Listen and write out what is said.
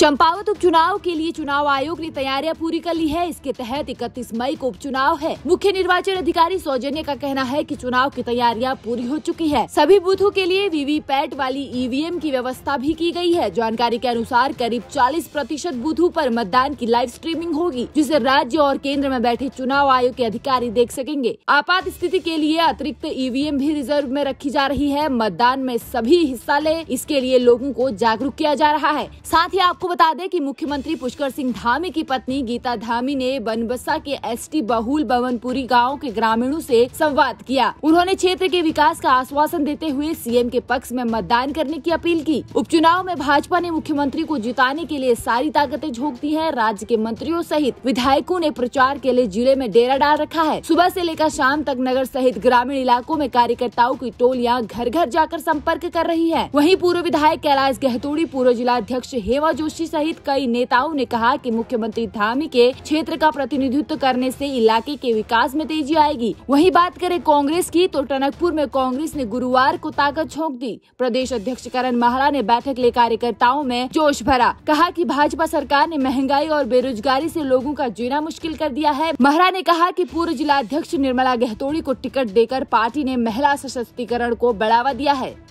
चंपावत उपचुनाव के लिए चुनाव आयोग ने तैयारियां पूरी कर ली है इसके तहत 31 मई को उपचुनाव है मुख्य निर्वाचन अधिकारी सौजन्य का कहना है कि चुनाव की तैयारियां पूरी हो चुकी है सभी बूथों के लिए वीवीपैट वाली ईवीएम की व्यवस्था भी की गई है जानकारी के अनुसार करीब 40 प्रतिशत बूथों आरोप मतदान की लाइव स्ट्रीमिंग होगी जिसे राज्य और केंद्र में बैठे चुनाव आयोग के अधिकारी देख सकेंगे आपात स्थिति के लिए अतिरिक्त ईवीएम भी रिजर्व में रखी जा रही है मतदान में सभी हिस्सा ले इसके लिए लोगों को जागरूक किया जा रहा है साथ ही आपको आपको बता दें कि मुख्यमंत्री पुष्कर सिंह धामी की पत्नी गीता धामी ने बनबसा के एसटी बहुल बवनपुरी गांव के ग्रामीणों से संवाद किया उन्होंने क्षेत्र के विकास का आश्वासन देते हुए सीएम के पक्ष में मतदान करने की अपील की उपचुनाव में भाजपा ने मुख्यमंत्री को जिताने के लिए सारी ताकतें झोंक दी है राज्य के मंत्रियों सहित विधायकों ने प्रचार के लिए जिले में डेरा डाल रखा है सुबह ऐसी लेकर शाम तक नगर सहित ग्रामीण इलाकों में कार्यकर्ताओं की टोलियाँ घर घर जाकर संपर्क कर रही है वही पूर्व विधायक कैलाश गहतोड़ी पूर्व जिला अध्यक्ष हेमा जोशी जोशी सहित कई नेताओं ने कहा कि मुख्यमंत्री धामी के क्षेत्र का प्रतिनिधित्व करने से इलाके के विकास में तेजी आएगी वहीं बात करें कांग्रेस की तो टनकपुर में कांग्रेस ने गुरुवार को ताकत झोंक दी प्रदेश अध्यक्ष करण माहरा ने बैठक ले कार्यकर्ताओं में जोश भरा कहा की भाजपा सरकार ने महंगाई और बेरोजगारी ऐसी लोगों का जीना मुश्किल कर दिया है महरा ने कहा की पूर्व जिला अध्यक्ष निर्मला गहतोड़ी को टिकट देकर पार्टी ने महिला सशक्तिकरण को बढ़ावा दिया है